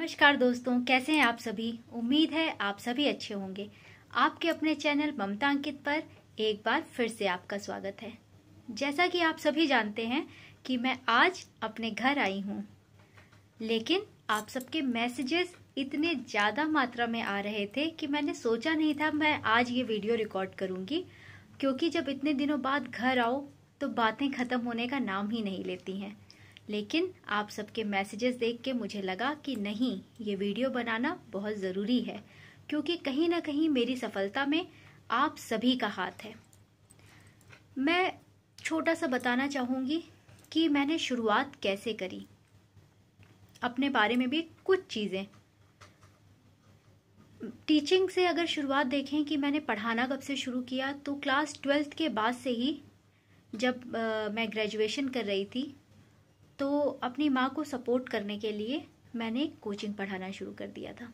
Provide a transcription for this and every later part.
नमस्कार दोस्तों कैसे हैं आप सभी उम्मीद है आप सभी अच्छे होंगे आपके अपने चैनल ममता अंकित पर एक बार फिर से आपका स्वागत है जैसा कि आप सभी जानते हैं कि मैं आज अपने घर आई हूँ लेकिन आप सबके मैसेजेस इतने ज़्यादा मात्रा में आ रहे थे कि मैंने सोचा नहीं था मैं आज ये वीडियो रिकॉर्ड करूँगी क्योंकि जब इतने दिनों बाद घर आओ तो बातें ख़त्म होने का नाम ही नहीं लेती हैं लेकिन आप सबके मैसेजेस देख के मुझे लगा कि नहीं ये वीडियो बनाना बहुत ज़रूरी है क्योंकि कहीं ना कहीं मेरी सफलता में आप सभी का हाथ है मैं छोटा सा बताना चाहूँगी कि मैंने शुरुआत कैसे करी अपने बारे में भी कुछ चीज़ें टीचिंग से अगर शुरुआत देखें कि मैंने पढ़ाना कब से शुरू किया तो क्लास ट्वेल्थ के बाद से ही जब आ, मैं ग्रेजुएशन कर रही थी तो अपनी माँ को सपोर्ट करने के लिए मैंने कोचिंग पढ़ाना शुरू कर दिया था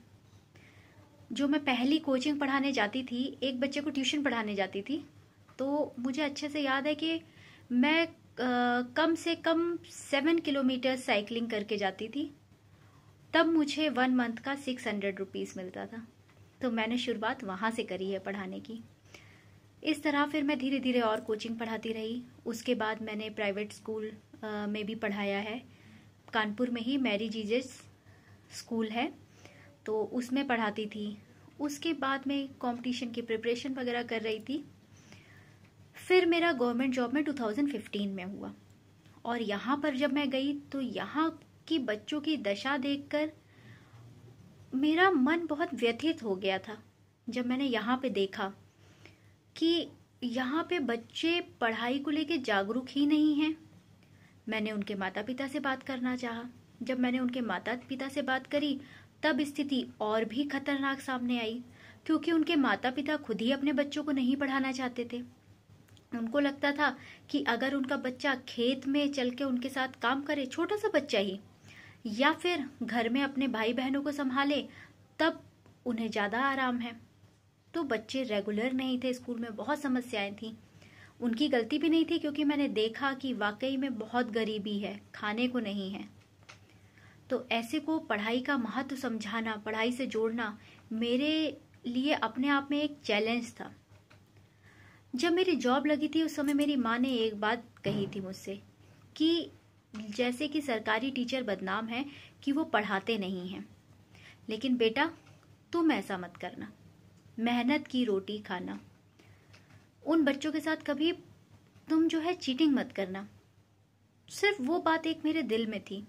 जो मैं पहली कोचिंग पढ़ाने जाती थी एक बच्चे को ट्यूशन पढ़ाने जाती थी तो मुझे अच्छे से याद है कि मैं कम से कम सेवन किलोमीटर साइकिलिंग करके जाती थी तब मुझे वन मंथ का सिक्स हंड्रेड रुपीज़ मिलता था तो मैंने शुरुआत वहाँ से करी है पढ़ाने की इस तरह फिर मैं धीरे धीरे और कोचिंग पढ़ाती रही उसके बाद मैंने प्राइवेट स्कूल में भी पढ़ाया है कानपुर में ही मैरी जीजस स्कूल है तो उसमें पढ़ाती थी उसके बाद मैं कंपटीशन की प्रिपरेशन वगैरह कर रही थी फिर मेरा गवर्नमेंट जॉब में 2015 में हुआ और यहाँ पर जब मैं गई तो यहाँ की बच्चों की दशा देखकर मेरा मन बहुत व्यथित हो गया था जब मैंने यहाँ पे देखा कि यहाँ पे बच्चे पढ़ाई को लेके जागरूक ही नहीं हैं मैंने उनके माता पिता से बात करना चाहा जब मैंने उनके माता पिता से बात करी तब स्थिति और भी खतरनाक सामने आई क्योंकि उनके माता पिता खुद ही अपने बच्चों को नहीं पढ़ाना चाहते थे उनको लगता था कि अगर उनका बच्चा खेत में चल के उनके साथ काम करे छोटा सा बच्चा ही या फिर घर में अपने भाई बहनों को संभाले तब उन्हें ज़्यादा आराम है तो बच्चे रेगुलर नहीं थे स्कूल में बहुत समस्याएं थीं उनकी गलती भी नहीं थी क्योंकि मैंने देखा कि वाकई में बहुत गरीबी है खाने को नहीं है तो ऐसे को पढ़ाई का महत्व समझाना पढ़ाई से जोड़ना मेरे लिए अपने आप में एक चैलेंज था जब मेरी जॉब लगी थी उस समय मेरी माँ ने एक बात कही थी मुझसे कि जैसे कि सरकारी टीचर बदनाम है कि वो पढ़ाते नहीं हैं लेकिन बेटा तुम ऐसा मत करना मेहनत की रोटी खाना उन बच्चों के साथ कभी तुम जो है चीटिंग मत करना सिर्फ वो बात एक मेरे दिल में थी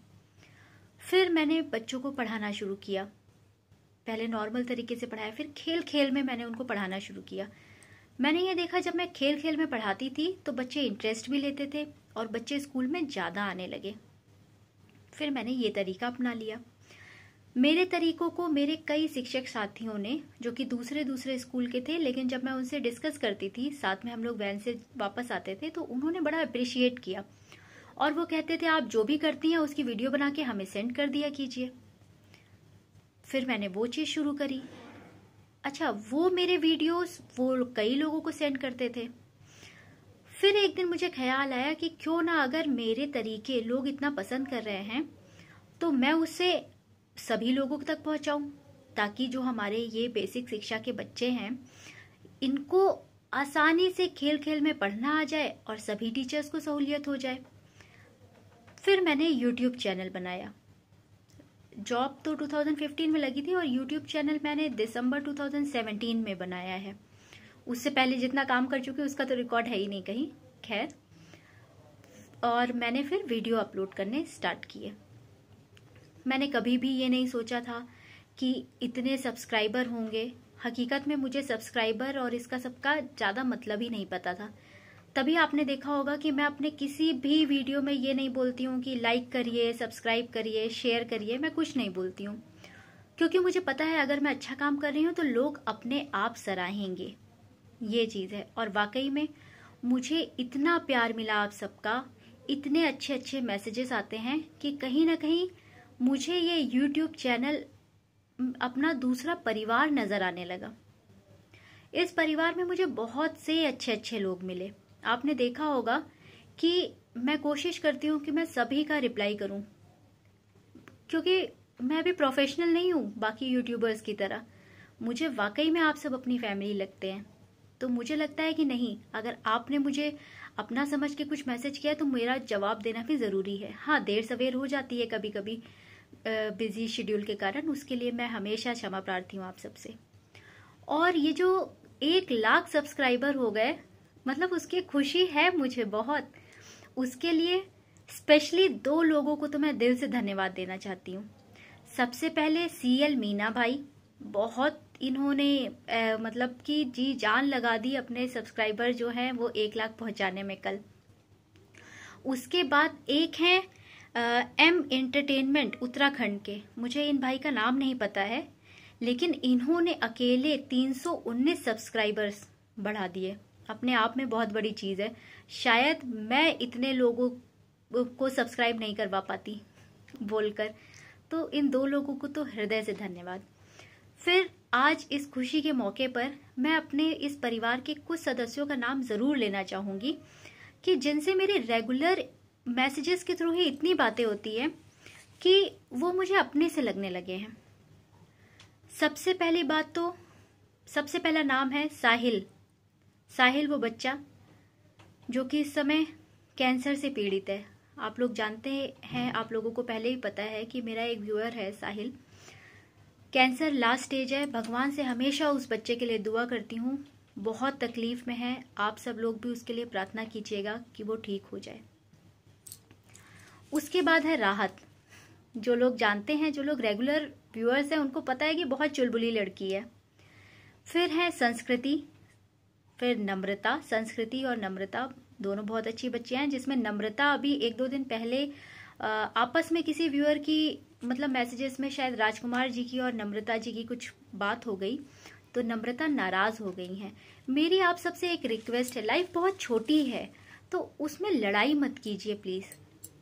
फिर मैंने बच्चों को पढ़ाना शुरू किया पहले नॉर्मल तरीके से पढ़ाया फिर खेल खेल में मैंने उनको पढ़ाना शुरू किया मैंने ये देखा जब मैं खेल खेल में पढ़ाती थी तो बच्चे इंटरेस्ट भी लेते थे और बच्चे स्कूल में ज़्यादा आने लगे फिर मैंने ये तरीका अपना लिया मेरे तरीकों को मेरे कई शिक्षक साथियों ने जो कि दूसरे दूसरे स्कूल के थे लेकिन जब मैं उनसे डिस्कस करती थी साथ में हम लोग वैन से वापस आते थे तो उन्होंने बड़ा अप्रिशिएट किया और वो कहते थे आप जो भी करती हैं उसकी वीडियो बना के हमें सेंड कर दिया कीजिए फिर मैंने वो चीज़ शुरू करी अच्छा वो मेरे वीडियोस वो कई लोगों को सेंड करते थे फिर एक दिन मुझे ख्याल आया कि क्यों ना अगर मेरे तरीके लोग इतना पसंद कर रहे हैं तो मैं उसे सभी लोगों तक पहुंचाऊं ताकि जो हमारे ये बेसिक शिक्षा के बच्चे हैं इनको आसानी से खेल खेल में पढ़ना आ जाए और सभी टीचर्स को सहूलियत हो जाए फिर मैंने यूट्यूब चैनल बनाया जॉब तो 2015 में लगी थी और यूट्यूब चैनल मैंने दिसंबर 2017 में बनाया है उससे पहले जितना काम कर चुकी उसका तो रिकॉर्ड है ही नहीं कहीं खैर और मैंने फिर वीडियो अपलोड करने स्टार्ट किए मैंने कभी भी ये नहीं सोचा था कि इतने सब्सक्राइबर होंगे हकीकत में मुझे सब्सक्राइबर और इसका सबका ज़्यादा मतलब ही नहीं पता था तभी आपने देखा होगा कि मैं अपने किसी भी वीडियो में ये नहीं बोलती हूँ कि लाइक करिए सब्सक्राइब करिए शेयर करिए मैं कुछ नहीं बोलती हूँ क्योंकि मुझे पता है अगर मैं अच्छा काम कर रही हूँ तो लोग अपने आप सराहेंगे ये चीज़ है और वाकई में मुझे इतना प्यार मिला आप सबका इतने अच्छे अच्छे मैसेजेस आते हैं कि कहीं ना कहीं मुझे ये यूट्यूब चैनल अपना दूसरा परिवार नज़र आने लगा इस परिवार में मुझे बहुत से अच्छे अच्छे लोग मिले आपने देखा होगा कि मैं कोशिश करती हूँ कि मैं सभी का रिप्लाई करूँ क्योंकि मैं अभी प्रोफेशनल नहीं हूँ बाकी यूट्यूबर्स की तरह मुझे वाकई में आप सब अपनी फैमिली लगते हैं तो मुझे लगता है कि नहीं अगर आपने मुझे अपना समझ के कुछ मैसेज किया तो मेरा जवाब देना भी ज़रूरी है हाँ देर सवेर हो जाती है कभी कभी बिजी शेड्यूल के कारण उसके लिए मैं हमेशा क्षमा प्रार्थी हूँ आप सबसे और ये जो एक लाख सब्सक्राइबर हो गए मतलब उसकी खुशी है मुझे बहुत उसके लिए स्पेशली दो लोगों को तो मैं दिल से धन्यवाद देना चाहती हूँ सबसे पहले सी एल मीना भाई बहुत इन्होंने ए, मतलब कि जी जान लगा दी अपने सब्सक्राइबर जो हैं वो एक लाख पहुँचाने में कल उसके बाद एक हैं एम एंटरटेनमेंट उत्तराखंड के मुझे इन भाई का नाम नहीं पता है लेकिन इन्होंने अकेले 319 सब्सक्राइबर्स बढ़ा दिए अपने आप में बहुत बड़ी चीज़ है शायद मैं इतने लोगों को सब्सक्राइब नहीं करवा पाती बोलकर तो इन दो लोगों को तो हृदय से धन्यवाद फिर आज इस खुशी के मौके पर मैं अपने इस परिवार के कुछ सदस्यों का नाम ज़रूर लेना चाहूँगी कि जिनसे मेरे रेगुलर मैसेजेस के थ्रू ही इतनी बातें होती है कि वो मुझे अपने से लगने लगे हैं सबसे पहली बात तो सबसे पहला नाम है साहिल साहिल वो बच्चा जो कि इस समय कैंसर से पीड़ित है आप लोग जानते हैं आप लोगों को पहले ही पता है कि मेरा एक व्यूअर है साहिल कैंसर लास्ट स्टेज है भगवान से हमेशा उस बच्चे के लिए दुआ करती हूँ बहुत तकलीफ़ में है आप सब लोग भी उसके लिए प्रार्थना कीजिएगा कि वो ठीक हो जाए उसके बाद है राहत जो लोग जानते हैं जो लोग रेगुलर व्यूअर्स हैं उनको पता है कि बहुत चुलबुली लड़की है फिर है संस्कृति फिर नम्रता संस्कृति और नम्रता दोनों बहुत अच्छी बच्चे हैं जिसमें नम्रता अभी एक दो दिन पहले आपस में किसी व्यूअर की मतलब मैसेजेस में शायद राजकुमार जी की और नम्रता जी की कुछ बात हो गई तो नम्रता नाराज़ हो गई हैं मेरी आप सबसे एक रिक्वेस्ट है लाइफ बहुत छोटी है तो उसमें लड़ाई मत कीजिए प्लीज़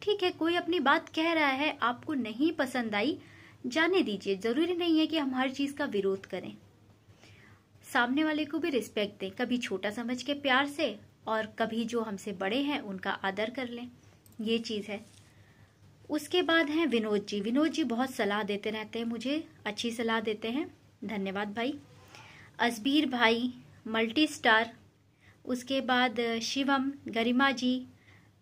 ठीक है कोई अपनी बात कह रहा है आपको नहीं पसंद आई जाने दीजिए जरूरी नहीं है कि हम हर चीज का विरोध करें सामने वाले को भी रिस्पेक्ट दें कभी छोटा समझ के प्यार से और कभी जो हमसे बड़े हैं उनका आदर कर लें ये चीज़ है उसके बाद हैं विनोद जी विनोद जी बहुत सलाह देते रहते हैं मुझे अच्छी सलाह देते हैं धन्यवाद भाई असबीर भाई मल्टी स्टार उसके बाद शिवम गरिमा जी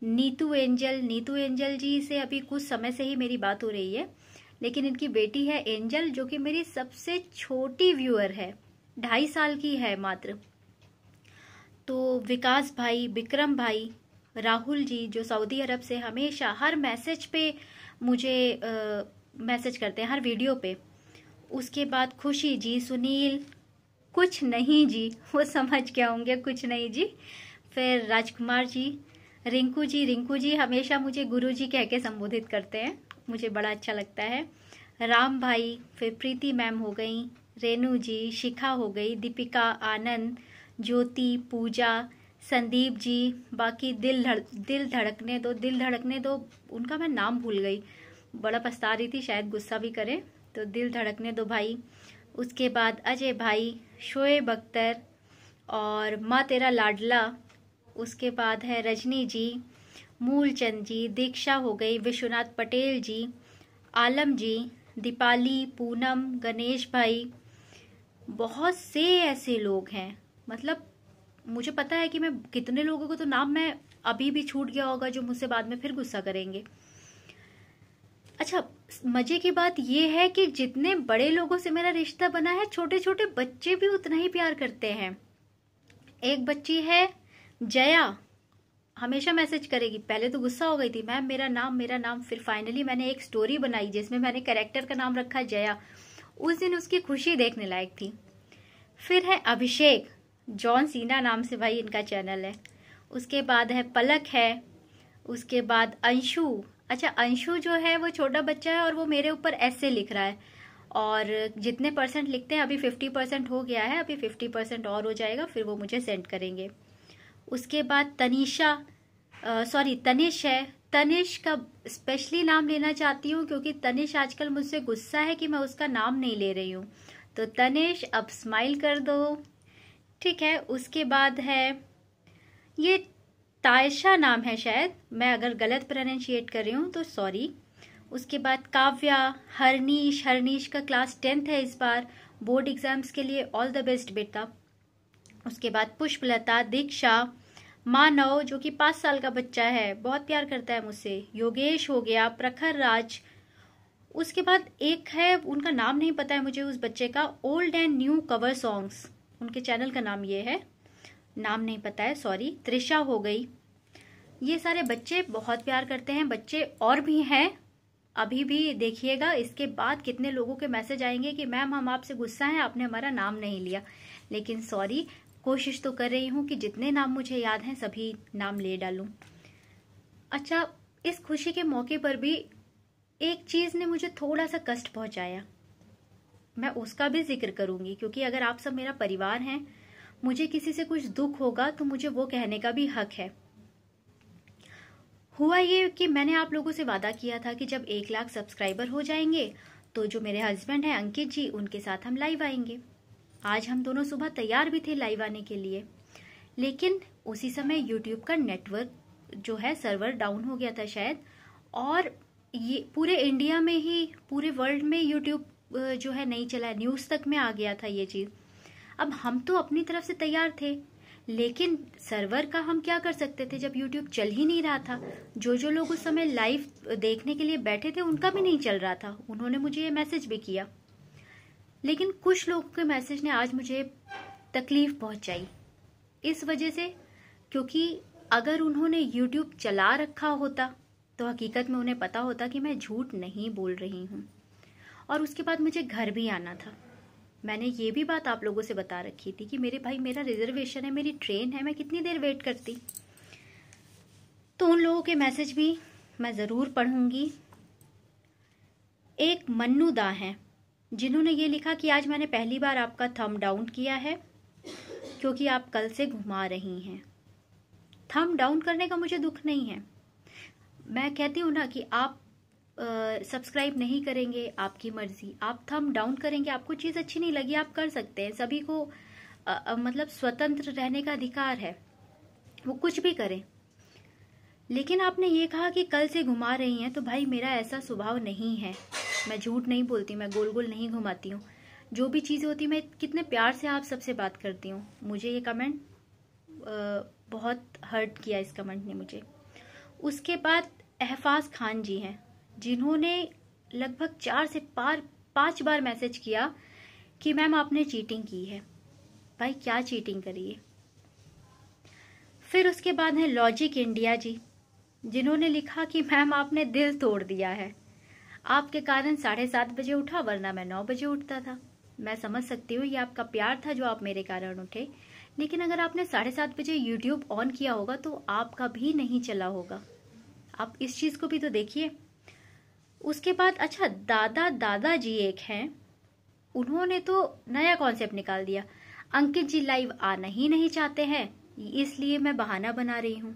नीतू एंजल नीतू एंजल जी से अभी कुछ समय से ही मेरी बात हो रही है लेकिन इनकी बेटी है एंजल जो कि मेरी सबसे छोटी व्यूअर है ढाई साल की है मात्र तो विकास भाई विक्रम भाई राहुल जी जो सऊदी अरब से हमेशा हर मैसेज पे मुझे आ, मैसेज करते हैं हर वीडियो पे उसके बाद खुशी जी सुनील कुछ नहीं जी वो समझ के होंगे कुछ नहीं जी फिर राजकुमार जी रिंकू जी रिंकू जी हमेशा मुझे गुरु जी कह के संबोधित करते हैं मुझे बड़ा अच्छा लगता है राम भाई फिर प्रीति मैम हो गई रेनू जी शिखा हो गई दीपिका आनंद ज्योति पूजा संदीप जी बाकी दिल धड़ दिल धड़कने दो दिल धड़कने दो उनका मैं नाम भूल गई बड़ा पछता रही थी शायद गुस्सा भी करें तो दिल धड़कने दो भाई उसके बाद अजय भाई शोएब अख्तर और माँ तेरा लाडला उसके बाद है रजनी जी मूलचंद जी दीक्षा हो गई विश्वनाथ पटेल जी आलम जी दीपाली पूनम गणेश भाई बहुत से ऐसे लोग हैं मतलब मुझे पता है कि मैं कितने लोगों को तो नाम मैं अभी भी छूट गया होगा जो मुझसे बाद में फिर गुस्सा करेंगे अच्छा मजे की बात यह है कि जितने बड़े लोगों से मेरा रिश्ता बना है छोटे छोटे बच्चे भी उतना ही प्यार करते हैं एक बच्ची है जया हमेशा मैसेज करेगी पहले तो गुस्सा हो गई थी मैम मेरा नाम मेरा नाम फिर फाइनली मैंने एक स्टोरी बनाई जिसमें मैंने कैरेक्टर का नाम रखा जया उस दिन उसकी खुशी देखने लायक थी फिर है अभिषेक जॉन सीना नाम से भाई इनका चैनल है उसके बाद है पलक है उसके बाद अंशु अच्छा अंशु जो है वो छोटा बच्चा है और वो मेरे ऊपर ऐसे लिख रहा है और जितने परसेंट लिखते हैं अभी फिफ्टी परसेंट हो गया है अभी फिफ्टी परसेंट और हो जाएगा फिर वो मुझे सेंड करेंगे उसके बाद तनिषा सॉरी तनिष है तनिष का स्पेशली नाम लेना चाहती हूँ क्योंकि तनिष आजकल मुझसे गुस्सा है कि मैं उसका नाम नहीं ले रही हूँ तो तनिष अब स्माइल कर दो ठीक है उसके बाद है ये तायशा नाम है शायद मैं अगर गलत प्रोनाउंशिएट कर रही हूँ तो सॉरी उसके बाद काव्या हरनीश हरनीश का क्लास टेंथ है इस बार बोर्ड एग्ज़ाम्स के लिए ऑल द बेस्ट बेटा उसके बाद पुष्पलता दीक्षा मानव जो कि पाँच साल का बच्चा है बहुत प्यार करता है मुझसे योगेश हो गया प्रखर राज उसके बाद एक है उनका नाम नहीं पता है मुझे उस बच्चे का old and new cover songs उनके चैनल का नाम ये है नाम नहीं पता है सॉरी त्रिशा हो गई ये सारे बच्चे बहुत प्यार करते हैं बच्चे और भी हैं अभी भी देखिएगा इसके बाद कितने लोगों के मैसेज आएंगे कि मैम हम आपसे गुस्सा हैं आपने हमारा नाम नहीं लिया लेकिन सॉरी कोशिश तो कर रही हूँ कि जितने नाम मुझे याद हैं सभी नाम ले डालूँ अच्छा इस खुशी के मौके पर भी एक चीज़ ने मुझे थोड़ा सा कष्ट पहुँचाया मैं उसका भी जिक्र करूँगी क्योंकि अगर आप सब मेरा परिवार हैं मुझे किसी से कुछ दुख होगा तो मुझे वो कहने का भी हक है हुआ ये कि मैंने आप लोगों से वादा किया था कि जब एक लाख सब्सक्राइबर हो जाएंगे तो जो मेरे हस्बैंड हैं अंकित जी उनके साथ हम लाइव आएंगे आज हम दोनों सुबह तैयार भी थे लाइव आने के लिए लेकिन उसी समय यूट्यूब का नेटवर्क जो है सर्वर डाउन हो गया था शायद और ये पूरे इंडिया में ही पूरे वर्ल्ड में यूट्यूब जो है नहीं चला न्यूज़ तक में आ गया था ये चीज़ अब हम तो अपनी तरफ से तैयार थे लेकिन सर्वर का हम क्या कर सकते थे जब यूट्यूब चल ही नहीं रहा था जो जो लोग उस समय लाइव देखने के लिए बैठे थे उनका भी नहीं चल रहा था उन्होंने मुझे ये मैसेज भी किया लेकिन कुछ लोगों के मैसेज ने आज मुझे तकलीफ पहुंचाई इस वजह से क्योंकि अगर उन्होंने यूट्यूब चला रखा होता तो हकीकत में उन्हें पता होता कि मैं झूठ नहीं बोल रही हूँ और उसके बाद मुझे घर भी आना था मैंने ये भी बात आप लोगों से बता रखी थी कि मेरे भाई मेरा रिजर्वेशन है मेरी ट्रेन है मैं कितनी देर वेट करती तो उन लोगों के मैसेज भी मैं ज़रूर पढ़ूंगी एक मन्नू दा हैं जिन्होंने ये लिखा कि आज मैंने पहली बार आपका थम डाउन किया है क्योंकि आप कल से घुमा रही हैं थम डाउन करने का मुझे दुख नहीं है मैं कहती हूँ ना कि आप सब्सक्राइब नहीं करेंगे आपकी मर्जी आप थम डाउन करेंगे आपको चीज़ अच्छी नहीं लगी आप कर सकते हैं सभी को आ, आ, मतलब स्वतंत्र रहने का अधिकार है वो कुछ भी करें लेकिन आपने ये कहा कि कल से घुमा रही हैं तो भाई मेरा ऐसा स्वभाव नहीं है मैं झूठ नहीं बोलती मैं गोल गोल नहीं घुमाती हूँ जो भी चीज़ें होती मैं कितने प्यार से आप सबसे बात करती हूँ मुझे ये कमेंट बहुत हर्ट किया इस कमेंट ने मुझे उसके बाद अहफाज खान जी हैं जिन्होंने लगभग चार से पार पाँच बार मैसेज किया कि मैम आपने चीटिंग की है भाई क्या चीटिंग करी है फिर उसके बाद है लॉजिक इंडिया जी जिन्होंने लिखा कि मैम आपने दिल तोड़ दिया है आपके कारण साढ़े सात बजे उठा वरना मैं नौ बजे उठता था मैं समझ सकती हूँ ये आपका प्यार था जो आप मेरे कारण उठे लेकिन अगर आपने साढ़े सात बजे यूट्यूब ऑन किया होगा तो आपका भी नहीं चला होगा आप इस चीज़ को भी तो देखिए उसके बाद अच्छा दादा दादाजी एक हैं उन्होंने तो नया कॉन्सेप्ट निकाल दिया अंकित जी लाइव आना ही नहीं चाहते हैं इसलिए मैं बहाना बना रही हूँ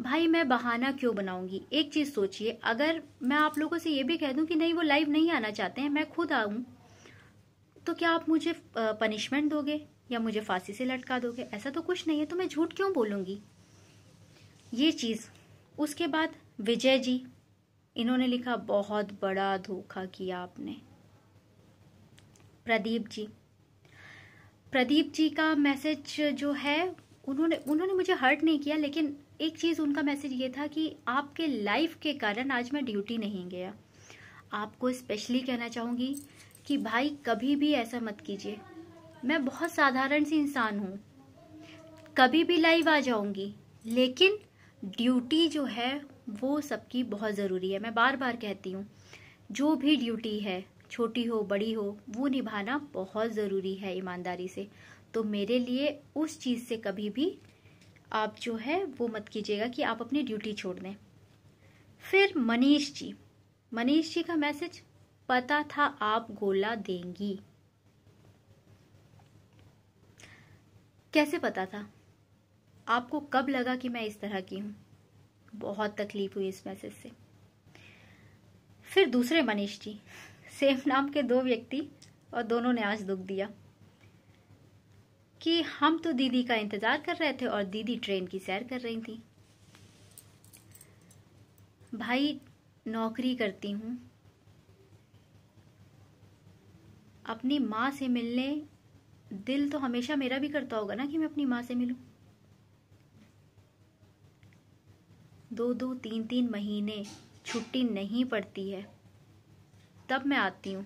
भाई मैं बहाना क्यों बनाऊंगी एक चीज़ सोचिए अगर मैं आप लोगों से ये भी कह दूं कि नहीं वो लाइव नहीं आना चाहते हैं मैं खुद आऊं तो क्या आप मुझे पनिशमेंट दोगे या मुझे फांसी से लटका दोगे ऐसा तो कुछ नहीं है तो मैं झूठ क्यों बोलूंगी ये चीज़ उसके बाद विजय जी इन्होंने लिखा बहुत बड़ा धोखा किया आपने प्रदीप जी प्रदीप जी का मैसेज जो है उन्होंने उन्होंने मुझे हर्ट नहीं किया लेकिन एक चीज़ उनका मैसेज ये था कि आपके लाइफ के कारण आज मैं ड्यूटी नहीं गया आपको स्पेशली कहना चाहूँगी कि भाई कभी भी ऐसा मत कीजिए मैं बहुत साधारण सी इंसान हूँ कभी भी लाइव आ जाऊँगी लेकिन ड्यूटी जो है वो सबकी बहुत ज़रूरी है मैं बार बार कहती हूँ जो भी ड्यूटी है छोटी हो बड़ी हो वो निभाना बहुत ज़रूरी है ईमानदारी से तो मेरे लिए उस चीज़ से कभी भी आप जो है वो मत कीजिएगा कि आप अपनी ड्यूटी छोड़ दें फिर मनीष जी मनीष जी का मैसेज पता था आप गोला देंगी कैसे पता था आपको कब लगा कि मैं इस तरह की हूँ बहुत तकलीफ हुई इस मैसेज से फिर दूसरे मनीष जी सेम नाम के दो व्यक्ति और दोनों ने आज दुख दिया कि हम तो दीदी का इंतज़ार कर रहे थे और दीदी ट्रेन की सैर कर रही थी भाई नौकरी करती हूँ अपनी माँ से मिलने दिल तो हमेशा मेरा भी करता होगा ना कि मैं अपनी माँ से मिलूँ दो दो तीन तीन महीने छुट्टी नहीं पड़ती है तब मैं आती हूँ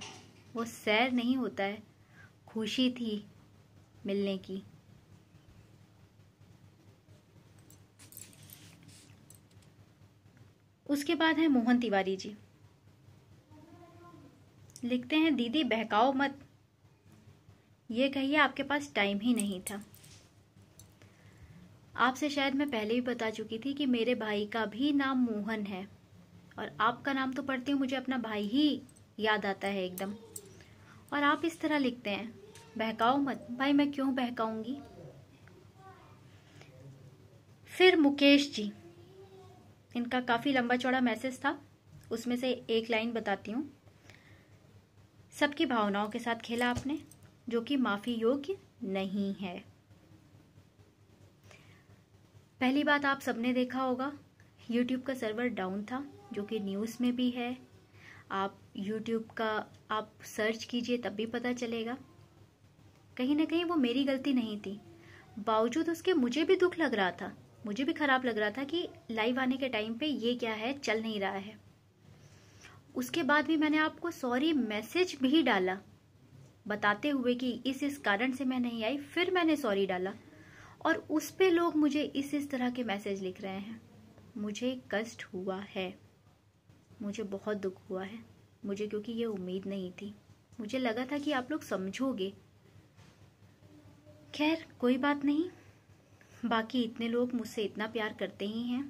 वो सैर नहीं होता है खुशी थी मिलने की उसके बाद है मोहन तिवारी जी लिखते हैं दीदी बहकाओ मत ये कहिए आपके पास टाइम ही नहीं था आपसे शायद मैं पहले भी बता चुकी थी कि मेरे भाई का भी नाम मोहन है और आपका नाम तो पढ़ती हूँ मुझे अपना भाई ही याद आता है एकदम और आप इस तरह लिखते हैं बहकाओ मत भाई मैं क्यों बहकाऊंगी फिर मुकेश जी इनका काफ़ी लंबा चौड़ा मैसेज था उसमें से एक लाइन बताती हूँ सबकी भावनाओं के साथ खेला आपने जो कि माफ़ी योग्य नहीं है पहली बात आप सबने देखा होगा यूट्यूब का सर्वर डाउन था जो कि न्यूज़ में भी है आप यूट्यूब का आप सर्च कीजिए तब भी पता चलेगा कहीं ना कहीं वो मेरी गलती नहीं थी बावजूद उसके मुझे भी दुख लग रहा था मुझे भी खराब लग रहा था कि लाइव आने के टाइम पे ये क्या है चल नहीं रहा है उसके बाद भी मैंने आपको सॉरी मैसेज भी डाला बताते हुए कि इस इस कारण से मैं नहीं आई फिर मैंने सॉरी डाला और उस पर लोग मुझे इस इस तरह के मैसेज लिख रहे हैं मुझे कष्ट हुआ है मुझे बहुत दुख हुआ है मुझे क्योंकि ये उम्मीद नहीं थी मुझे लगा था कि आप लोग समझोगे खैर कोई बात नहीं बाकी इतने लोग मुझसे इतना प्यार करते ही हैं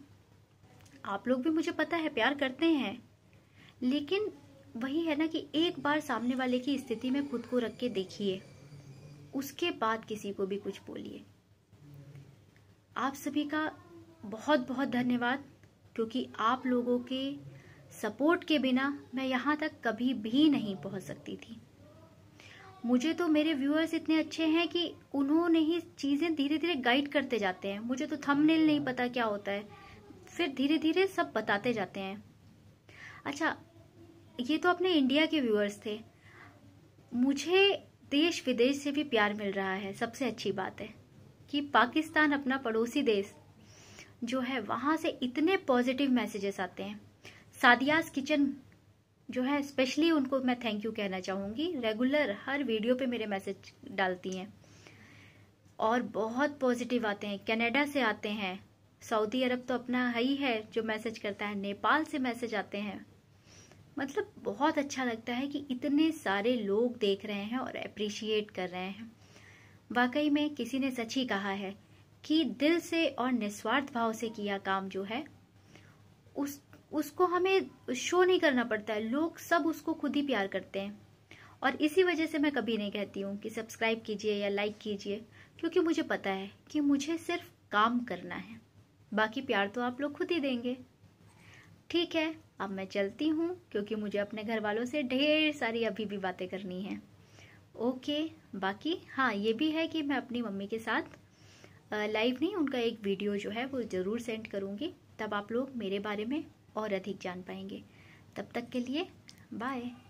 आप लोग भी मुझे पता है प्यार करते हैं लेकिन वही है ना कि एक बार सामने वाले की स्थिति में खुद को रख के देखिए उसके बाद किसी को भी कुछ बोलिए आप सभी का बहुत बहुत धन्यवाद क्योंकि आप लोगों के सपोर्ट के बिना मैं यहाँ तक कभी भी नहीं पहुँच सकती थी मुझे तो मेरे व्यूअर्स इतने अच्छे हैं कि उन्होंने ही चीज़ें धीरे धीरे गाइड करते जाते हैं मुझे तो थंबनेल नहीं पता क्या होता है फिर धीरे धीरे सब बताते जाते हैं अच्छा ये तो अपने इंडिया के व्यूअर्स थे मुझे देश विदेश से भी प्यार मिल रहा है सबसे अच्छी बात है कि पाकिस्तान अपना पड़ोसी देश जो है वहाँ से इतने पॉजिटिव मैसेजेस आते हैं सादियास किचन जो है स्पेशली उनको मैं थैंक यू कहना चाहूँगी रेगुलर हर वीडियो पे मेरे मैसेज डालती हैं और बहुत पॉजिटिव आते हैं कनाडा से आते हैं सऊदी अरब तो अपना है ही है जो मैसेज करता है नेपाल से मैसेज आते हैं मतलब बहुत अच्छा लगता है कि इतने सारे लोग देख रहे हैं और अप्रिशिएट कर रहे हैं वाकई में किसी ने सच ही कहा है कि दिल से और निस्वार्थ भाव से किया काम जो है उस उसको हमें शो नहीं करना पड़ता है लोग सब उसको खुद ही प्यार करते हैं और इसी वजह से मैं कभी नहीं कहती हूँ कि सब्सक्राइब कीजिए या लाइक कीजिए क्योंकि मुझे पता है कि मुझे सिर्फ काम करना है बाकी प्यार तो आप लोग खुद ही देंगे ठीक है अब मैं चलती हूँ क्योंकि मुझे अपने घर वालों से ढेर सारी अभी भी बातें करनी है ओके बाकी हाँ ये भी है कि मैं अपनी मम्मी के साथ लाइव नहीं उनका एक वीडियो जो है वो ज़रूर सेंड करूँगी तब आप लोग मेरे बारे में और अधिक जान पाएंगे तब तक के लिए बाय